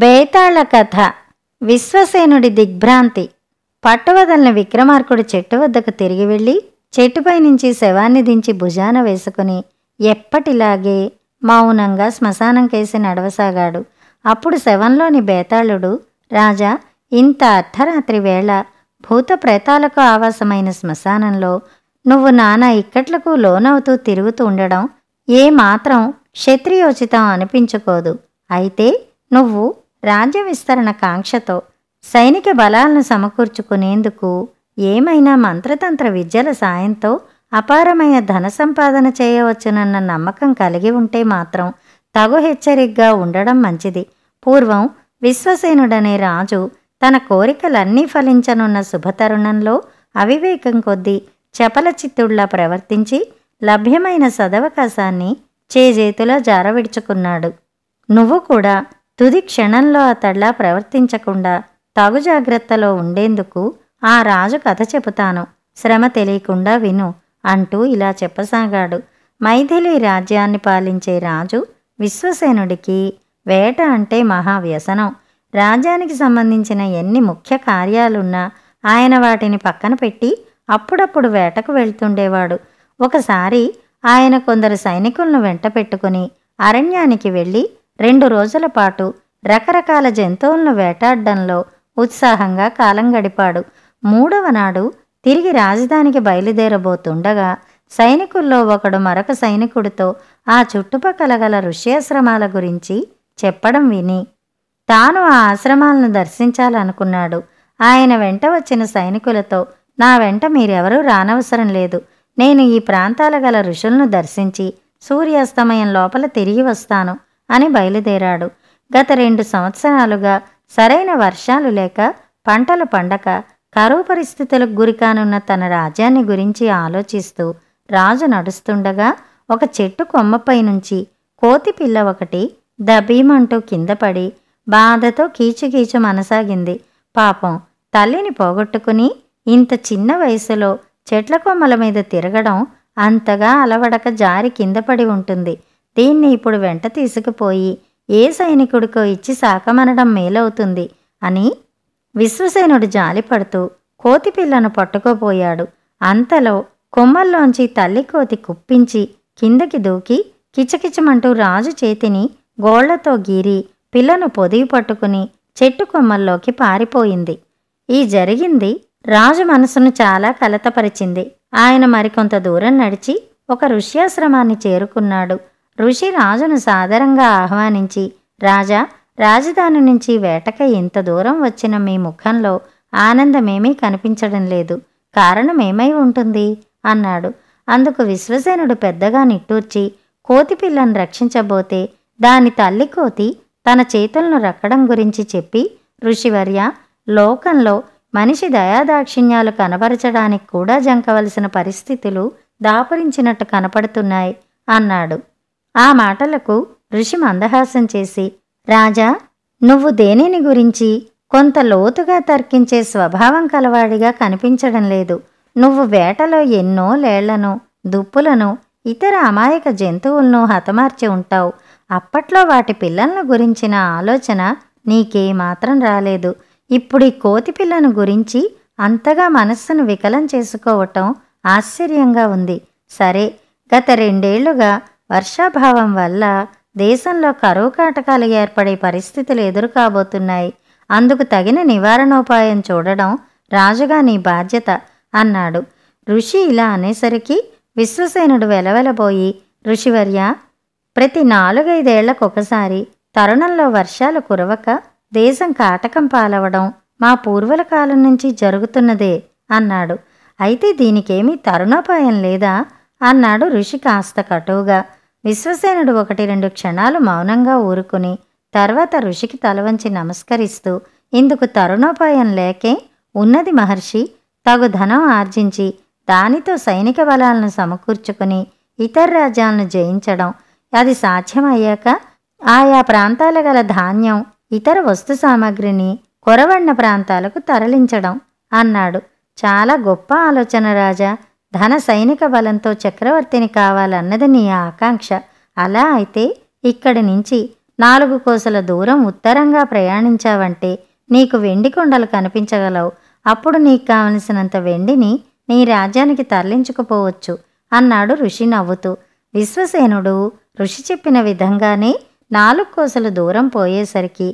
బేతాళ కథ విశ్వసేనుడి దిగ్భ్రాంతి పట్టవదలని విక్రమార్కుడు చెట్టు వద్దకు తిరిగి వెళ్ళి చెట్టుపై నుంచి శవాన్ని దించి భుజాన వేసుకుని ఎప్పటిలాగే మౌనంగా శ్మశానం కేసి నడవసాగాడు అప్పుడు శవంలోని బేతాళుడు రాజా ఇంత అర్ధరాత్రి వేళ భూత ప్రేతాలకు ఆవాసమైన శ్మశానంలో నువ్వు నానా ఇక్కట్లకు లోనవుతూ తిరుగుతూ ఉండడం ఏ మాత్రం క్షత్రియోచితం అనిపించుకోదు అయితే నువ్వు రాజ్య విస్తరణ కాంక్షతో సైనిక బలాలను సమకూర్చుకునేందుకు ఏమైనా మంత్రతంత్ర విద్యల సాయంతో అపారమైన ధన సంపాదన చేయవచ్చునన్న నమ్మకం కలిగి ఉంటే మాత్రం తగు హెచ్చరికగా ఉండడం మంచిది పూర్వం విశ్వసేనుడనే రాజు తన కోరికలన్నీ ఫలించనున్న శుభతరుణంలో అవివేకం కొద్దీ చపలచిత్తుళ్లా ప్రవర్తించి లభ్యమైన సదవకాశాన్ని చేజేతులా జారవిడుచుకున్నాడు నువ్వు కూడా తుది క్షణంలో అతడ్లా ప్రవర్తించకుండా తగు జాగ్రత్తలో ఉండేందుకు ఆ రాజు కథ చెబుతాను శ్రమ తెలియకుండా విను అంటూ ఇలా చెప్పసాగాడు మైథిలి రాజ్యాన్ని పాలించే రాజు విశ్వసేనుడికి వేట అంటే మహా వ్యసనం రాజ్యానికి సంబంధించిన ఎన్ని ముఖ్య కార్యాలున్నా ఆయన వాటిని పక్కన పెట్టి అప్పుడప్పుడు వేటకు వెళ్తుండేవాడు ఒకసారి ఆయన కొందరు సైనికులను వెంట పెట్టుకుని అరణ్యానికి వెళ్ళి రెండు రోజుల పాటు రకరకాల జంతువులను వేటాడడంలో ఉత్సాహంగా కాలం గడిపాడు మూడవ నాడు తిరిగి రాజధానికి బయలుదేరబోతుండగా సైనికుల్లో ఒకడు మరొక సైనికుడితో ఆ చుట్టుపక్కల గల ఋష్యాశ్రమాల గురించి చెప్పడం విని తాను ఆ ఆశ్రమాలను దర్శించాలనుకున్నాడు ఆయన వెంట వచ్చిన సైనికులతో నా వెంట మీరెవరూ రానవసరం లేదు నేను ఈ ప్రాంతాల గల ఋషులను దర్శించి సూర్యాస్తమయం లోపల తిరిగి వస్తాను అని బయలుదేరాడు గత రెండు సంవత్సరాలుగా సరైన వర్షాలు లేక పంటలు పండక కరువు పరిస్థితులకు గురికానున్న తన రాజ్యాన్ని గురించి ఆలోచిస్తూ రాజు నడుస్తుండగా ఒక చెట్టు కొమ్మపై నుంచి కోతి పిల్ల ఒకటి దబీమంటూ కింద పడి బాధతో కీచుకీచు మనసాగింది పాపం తల్లిని పోగొట్టుకుని ఇంత చిన్న వయసులో చెట్ల కొమ్మల మీద తిరగడం అంతగా అలవడక జారి కింద పడి ఉంటుంది దీన్ని ఇప్పుడు వెంట తీసుకుపోయి ఏ సైనికుడికో ఇచ్చి సాకమనడం మేలవుతుంది అని విశ్వసేనుడు జాలిపడుతూ కోతి పిల్లను పట్టుకోపోయాడు అంతలో కొమ్మల్లోంచి తల్లి కోతి కుప్పించి కిందకి దూకి కిచకిచమంటూ రాజు చేతిని గోళ్లతో గీరి పిల్లను పొదిగి పట్టుకుని చెట్టు కొమ్మల్లోకి పారిపోయింది ఈ జరిగింది రాజు మనసును చాలా కలతపరిచింది ఆయన మరికొంత దూరం నడిచి ఒక ఋష్యాశ్రమాన్ని చేరుకున్నాడు ఋషి రాజును సాదరంగా ఆహ్వానించి రాజా రాజధాని నుంచి వేటక ఇంత దూరం వచ్చిన మీ ముఖంలో ఆనందమేమీ కనిపించడం లేదు కారణమేమై ఉంటుంది అన్నాడు అందుకు విశ్వసేనుడు పెద్దగా నిట్టూర్చి కోతి పిల్లను రక్షించబోతే దాని తల్లి కోతి తన చేతులను రక్కడం గురించి చెప్పి ఋషివర్య లోకంలో మనిషి దయాదాక్షిణ్యాలు కనబరచడానికి కూడా జంకవలసిన పరిస్థితులు దాపురించినట్టు కనపడుతున్నాయి అన్నాడు ఆ మాటలకు ఋషి మందహాసం చేసి రాజా నువ్వు దేనిని గురించి కొంత లోతుగా తర్కించే స్వభావం కలవాడిగా కనిపించడం లేదు నువ్వు వేటలో ఎన్నో లేళ్లను దుప్పులను ఇతర అమాయక జంతువులను హతమార్చి ఉంటావు అప్పట్లో వాటి పిల్లలను గురించిన ఆలోచన నీకే మాత్రం రాలేదు ఇప్పుడు ఈ కోతి పిల్లను గురించి అంతగా మనస్సును వికలం చేసుకోవటం ఆశ్చర్యంగా ఉంది సరే గత రెండేళ్లుగా వర్షాభావం వల్ల దేశంలో కరువు కాటకాలు ఏర్పడే పరిస్థితులు ఎదురుకాబోతున్నాయి అందుకు తగిన నివారణోపాయం చూడడం రాజుగా నీ బాధ్యత అన్నాడు ఋషి ఇలా అనేసరికి విశ్వసేనుడు వెలవెలబోయి ఋషివర్య ప్రతి నాలుగైదేళ్లకొకసారి తరుణంలో వర్షాలు కురవక దేశం కాటకం పాలవడం మా పూర్వల కాలం నుంచి జరుగుతున్నదే అన్నాడు అయితే దీనికేమీ తరుణోపాయం లేదా అన్నాడు ఋషి కాస్త కటువుగా విశ్వసేనుడు ఒకటి రెండు క్షణాలు మౌనంగా ఊరుకుని తర్వాత ఋషికి తలవంచి నమస్కరిస్తూ ఇందుకు తరుణోపాయం లేకే ఉన్నది మహర్షి తగు ధనం ఆర్జించి దానితో సైనిక బలాలను సమకూర్చుకుని ఇతర రాజ్యాలను జయించడం అది సాధ్యమయ్యాక ఆయా ప్రాంతాల గల ధాన్యం ఇతర వస్తు సామాగ్రిని కొరవడిన ప్రాంతాలకు తరలించడం అన్నాడు చాలా గొప్ప ఆలోచన రాజా ధన సైనిక బలంతో చక్రవర్తిని కావాలన్నది నీ ఆకాంక్ష అలా అయితే ఇక్కడి నుంచి నాలుగు కోసల దూరం ఉత్తరంగా ప్రయాణించావంటే నీకు వెండి కొండలు కనిపించగలవు అప్పుడు నీకు కావలసినంత వెండిని నీ రాజ్యానికి తరలించుకుపోవచ్చు అన్నాడు ఋషి నవ్వుతూ విశ్వసేనుడు ఋషి చెప్పిన విధంగానే నాలుగు కోసలు దూరం పోయేసరికి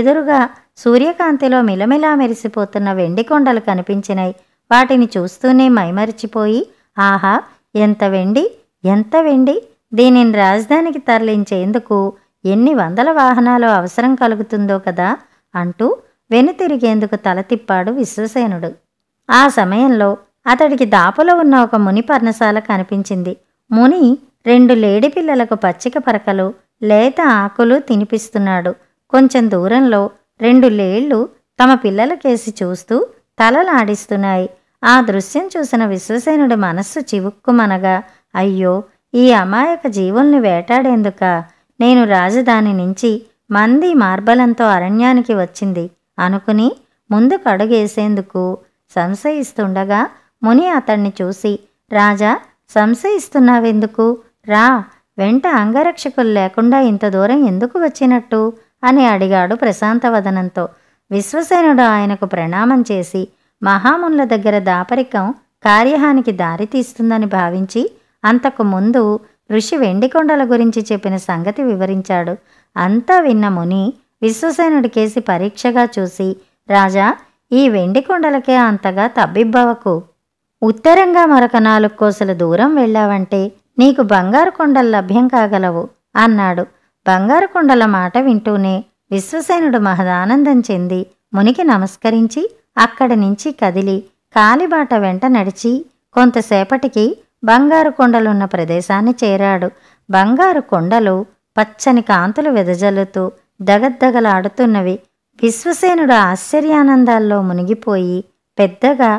ఎదురుగా సూర్యకాంతిలో మిలమిలా మెరిసిపోతున్న వెండి కొండలు కనిపించినాయి వాటిని చూస్తూనే మైమరిచిపోయి ఆహా ఎంత వెండి ఎంత వెండి దీనిని రాజధానికి తరలించేందుకు ఎన్ని వందల వాహనాలు అవసరం కలుగుతుందో కదా అంటూ వెనుతిరిగేందుకు తల తిప్పాడు విశ్వసేనుడు ఆ సమయంలో అతడికి దాపులో ఉన్న ఒక ముని పర్ణశాల కనిపించింది ముని రెండు లేడి పిల్లలకు పచ్చిక పరకలు లేత ఆకులు తినిపిస్తున్నాడు కొంచెం దూరంలో రెండు లేళ్లు తమ పిల్లలకేసి చూస్తూ తలలాడిస్తున్నాయి ఆ దృశ్యం చూసిన విశ్వసేనుడి మనస్సు చివుక్కుమనగా అయ్యో ఈ అమాయక జీవుల్ని వేటాడేందుక నేను రాజధాని నుంచి మంది మార్బలంతో అరణ్యానికి వచ్చింది అనుకుని ముందుకు అడుగేసేందుకు సంశయిస్తుండగా ముని అతన్ని చూసి రాజా సంశయిస్తున్నావెందుకు రా వెంట అంగరక్షకులు లేకుండా ఇంత దూరం ఎందుకు వచ్చినట్టు అని అడిగాడు ప్రశాంతవదనంతో విశ్వసేనుడు ఆయనకు ప్రణామం చేసి మహామునుల దగ్గర దాపరికం కార్యహానికి దారితీస్తుందని భావించి అంతకు ముందు ఋషి వెండికొండల గురించి చెప్పిన సంగతి వివరించాడు అంతా విన్న ముని విశ్వసేనుడి కేసి పరీక్షగా చూసి రాజా ఈ వెండికొండలకే అంతగా తబ్బిబ్బవకు ఉత్తరంగా మరొక నాలుగు కోసల దూరం వెళ్ళావంటే నీకు బంగారు కొండలు లభ్యం కాగలవు అన్నాడు బంగారు కొండల మాట వింటూనే విశ్వసేనుడు మహదానందం చెంది మునికి నమస్కరించి అక్కడి నుంచి కదిలి కాలిబాట వెంట నడిచి కొంతసేపటికి బంగారు కొండలున్న ప్రదేశాన్ని చేరాడు బంగారు కొండలు పచ్చని కాంతులు వెదజల్లుతూ దగద్దగలాడుతున్నవి విశ్వసేనుడు ఆశ్చర్యానందాల్లో మునిగిపోయి పెద్దగా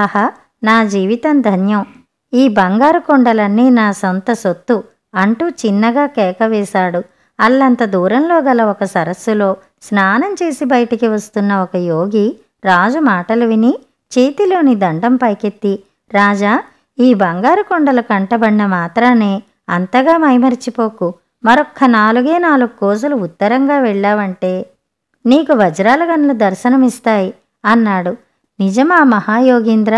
ఆహా నా జీవితం ధన్యం ఈ బంగారు కొండలన్నీ నా సొంత సొత్తు అంటూ చిన్నగా కేక వేశాడు అల్లంత దూరంలో గల ఒక సరస్సులో స్నానం చేసి బయటికి వస్తున్న ఒక యోగి రాజు మాటలు విని చేతిలోని దండం పైకెత్తి రాజా ఈ బంగారు కొండలు కంటబడిన మాత్రానే అంతగా మైమరిచిపోకు మరొక్క నాలుగే నాలుగు కోజులు ఉత్తరంగా వెళ్ళావంటే నీకు వజ్రాల గనులు దర్శనమిస్తాయి అన్నాడు నిజమా మహాయోగీంద్ర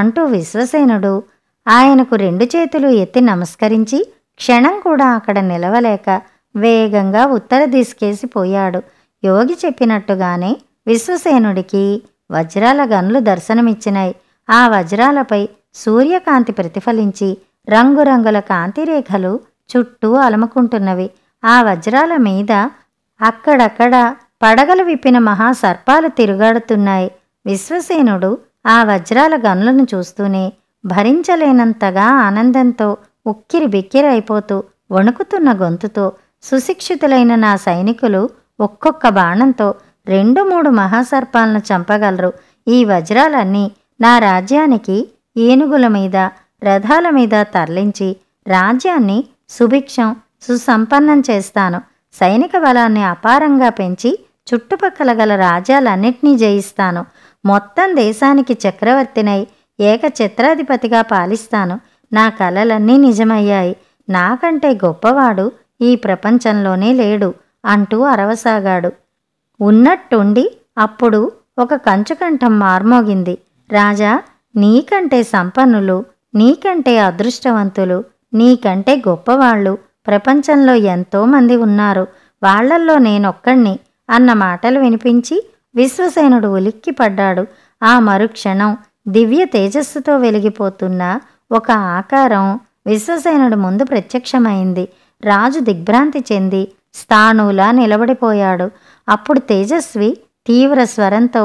అంటూ విశ్వసేనుడు ఆయనకు రెండు చేతులు ఎత్తి నమస్కరించి క్షణం కూడా అక్కడ నిలవలేక వేగంగా ఉత్తర దిశకేసి పోయాడు యోగి చెప్పినట్టుగానే విశ్వసేనుడికి వజ్రాల గన్లు దర్శనమిచ్చినాయి ఆ వజ్రాలపై సూర్యకాంతి ప్రతిఫలించి రంగురంగుల కాంతిరేఖలు చుట్టూ అలముకుంటున్నవి ఆ వజ్రాల మీద అక్కడక్కడ పడగలు విప్పిన మహాసర్పాలు తిరుగాడుతున్నాయి విశ్వసేనుడు ఆ వజ్రాల గనులను చూస్తూనే భరించలేనంతగా ఆనందంతో ఉక్కిరి బిక్కిరైపోతూ వణుకుతున్న గొంతుతో సుశిక్షితులైన నా సైనికులు ఒక్కొక్క బాణంతో రెండు మూడు మహాసర్పాలను చంపగలరు ఈ వజ్రాలన్నీ నా రాజ్యానికి ఏనుగుల మీద రథాల మీద తరలించి రాజ్యాన్ని సుభిక్షం సుసంపన్నం చేస్తాను సైనిక బలాన్ని అపారంగా పెంచి చుట్టుపక్కల గల రాజ్యాలన్నిటినీ జయిస్తాను మొత్తం దేశానికి చక్రవర్తినై ఏక చిత్రాధిపతిగా పాలిస్తాను నా కలలన్నీ నిజమయ్యాయి నాకంటే గొప్పవాడు ఈ ప్రపంచంలోనే లేడు అంటూ అరవసాగాడు ఉన్నట్టుండి అప్పుడు ఒక కంచుకంఠం మార్మోగింది రాజా నీకంటే సంపన్నులు నీకంటే అదృష్టవంతులు నీకంటే గొప్పవాళ్ళు ప్రపంచంలో ఎంతోమంది ఉన్నారు వాళ్లల్లో నేనొక్కణ్ణి అన్న మాటలు వినిపించి విశ్వసేనుడు ఉలిక్కిపడ్డాడు ఆ మరుక్షణం దివ్య తేజస్సుతో వెలిగిపోతున్న ఒక ఆకారం విశ్వసేనుడు ముందు ప్రత్యక్షమైంది రాజు దిగ్భ్రాంతి చెంది స్థానులా నిలబడిపోయాడు అప్పుడు తేజస్వి తీవ్ర స్వరంతో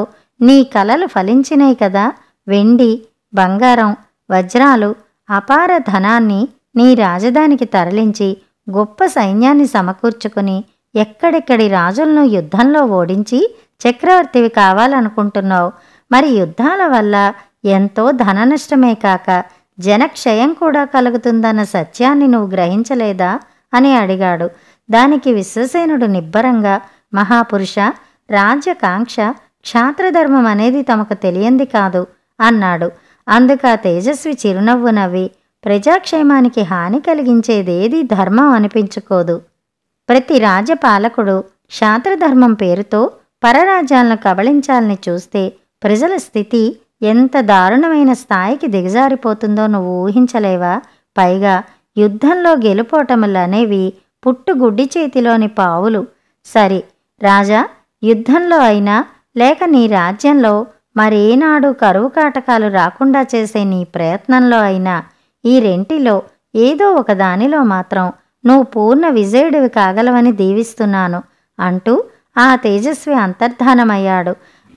నీ కలలు ఫలించినాయి కదా వెండి బంగారం వజ్రాలు అపార ధనాన్ని నీ రాజధానికి తరలించి గొప్ప సైన్యాన్ని సమకూర్చుకుని ఎక్కడెక్కడి రాజులను యుద్ధంలో ఓడించి చక్రవర్తివి కావాలనుకుంటున్నావు మరి యుద్ధాల వల్ల ఎంతో ధననష్టమే కాక జనక్షయం కూడా కలుగుతుందన్న సత్యాన్ని నువ్వు గ్రహించలేదా అని అడిగాడు దానికి విశ్వసేనుడు నిబ్బరంగా మహాపురుష రాజ్యకాంక్ష క్షాత్రధర్మం అనేది తమకు తెలియంది కాదు అన్నాడు అందుక తేజస్వి చిరునవ్వు నవ్వి ప్రజాక్షేమానికి హాని కలిగించేదేది ధర్మం అనిపించుకోదు ప్రతి రాజపాలకుడు క్షాత్రధర్మం పేరుతో పరరాజ్యాలను కబళించాలని చూస్తే ప్రజల స్థితి ఎంత దారుణమైన స్థాయికి దిగజారిపోతుందో నువ్వు ఊహించలేవా పైగా యుద్ధంలో గెలుపోటములనేవి పుట్టుగుడ్డి చేతిలోని పావులు సరే రాజా యుద్ధంలో అయినా లేక నీ రాజ్యంలో మరేనాడు కరువు కాటకాలు రాకుండా చేసే నీ ప్రయత్నంలో అయినా ఈ రెంటిలో ఏదో ఒక దానిలో మాత్రం నువ్వు పూర్ణ విజయుడివి కాగలవని దీవిస్తున్నాను అంటూ ఆ తేజస్వి అంతర్ధానమయ్యాడు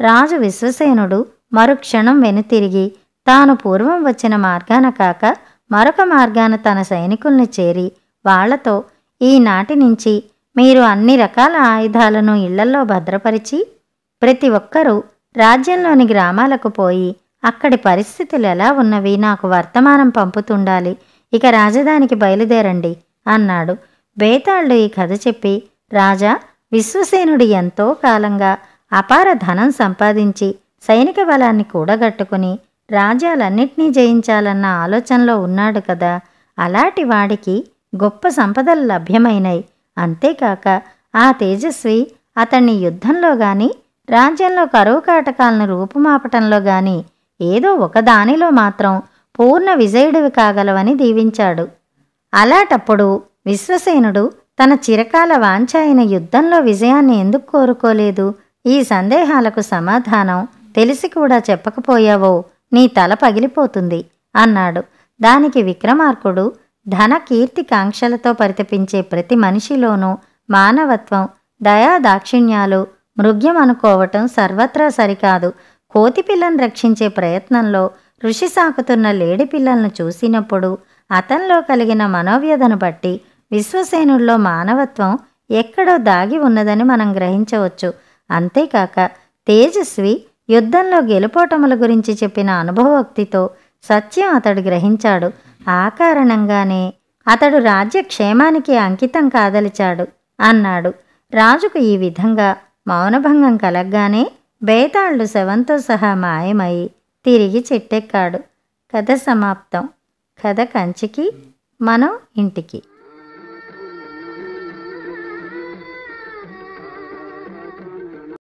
రాజు విశ్వసేనుడు మరుక్షణం వెనుతిరిగి తాను పూర్వం వచ్చిన మార్గాన కాక మరొక మార్గాన తన సైనికుల్ని చేరి వాళ్లతో ఈనాటి నుంచి మీరు అన్ని రకాల ఆయుధాలను ఇళ్లలో భద్రపరిచి ప్రతి ఒక్కరూ రాజ్యంలోని గ్రామాలకు పోయి అక్కడి పరిస్థితులు ఎలా ఉన్నవి నాకు వర్తమానం పంపుతుండాలి ఇక రాజధానికి బయలుదేరండి అన్నాడు బేతాళుడు ఈ కథ చెప్పి రాజా విశ్వసేనుడు ఎంతో కాలంగా అపార ధనం సంపాదించి సైనిక బలాన్ని కూడగట్టుకుని రాజ్యాలన్నిటినీ జయించాలన్న ఆలోచనలో ఉన్నాడు కదా అలాంటి వాడికి గొప్ప సంపదలు లభ్యమైనాయి అంతేకాక ఆ తేజస్వి అతన్ని యుద్ధంలో గాని రాజ్యంలో కరువు కాటకాలను రూపుమాపటంలో గాని ఏదో ఒకదానిలో మాత్రం పూర్ణ విజయుడివి కాగలవని దీవించాడు అలాటప్పుడు విశ్వసేనుడు తన చిరకాల వాంఛ అయిన యుద్ధంలో విజయాన్ని ఎందుకు కోరుకోలేదు ఈ సందేహాలకు సమాధానం తెలిసి కూడా చెప్పకపోయావో నీ తల పగిలిపోతుంది అన్నాడు దానికి విక్రమార్కుడు ధన కీర్తికాంక్షలతో పరితపించే ప్రతి మనిషిలోనూ మానవత్వం దయా దాక్షిణ్యాలు మృగ్యం అనుకోవటం సర్వత్రా సరికాదు కోతి పిల్లను రక్షించే ప్రయత్నంలో ఋషి సాకుతున్న లేడి పిల్లలను చూసినప్పుడు అతనిలో కలిగిన మనోవ్యధను బట్టి విశ్వసేనుల్లో మానవత్వం ఎక్కడో దాగి ఉన్నదని మనం గ్రహించవచ్చు అంతేకాక తేజస్వి యుద్ధంలో గెలుపోటముల గురించి చెప్పిన అనుభవోక్తితో సత్యం అతడు గ్రహించాడు ఆ కారణంగానే అతడు రాజ్యక్షేమానికి అంకితం కాదలిచాడు అన్నాడు రాజుకు ఈ విధంగా మౌనభంగం కలగ్గానే బేతాళ్ళు శవంతో సహా మాయమై తిరిగి చెట్టెక్కాడు కథ సమాప్తం కథ కంచికి మనం ఇంటికి